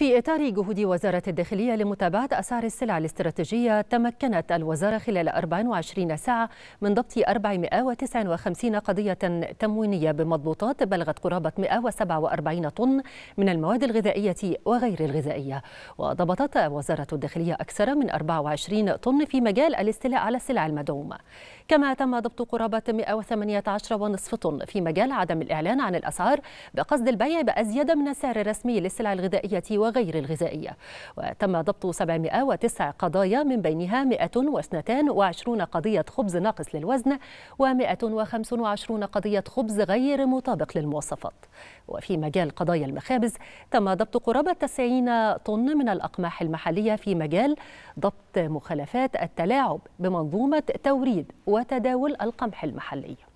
في إطار جهود وزارة الداخلية لمتابعة أسعار السلع الاستراتيجية تمكنت الوزارة خلال 24 ساعة من ضبط 459 قضية تموينية بمضبوطات بلغت قرابة 147 طن من المواد الغذائية وغير الغذائية وضبطت وزارة الداخلية أكثر من 24 طن في مجال الاستيلاء على السلع المدعومة كما تم ضبط قرابة 118.5 طن في مجال عدم الإعلان عن الأسعار بقصد البيع بأزيد من السعر الرسمي للسلع الغذائية وغير الغذائية وتم ضبط 709 قضايا من بينها 122 قضية خبز ناقص للوزن و125 قضية خبز غير مطابق للمواصفات وفي مجال قضايا المخابز تم ضبط قرابة 90 طن من الأقماح المحلية في مجال ضبط مخالفات التلاعب بمنظومة توريد وتداول القمح المحلي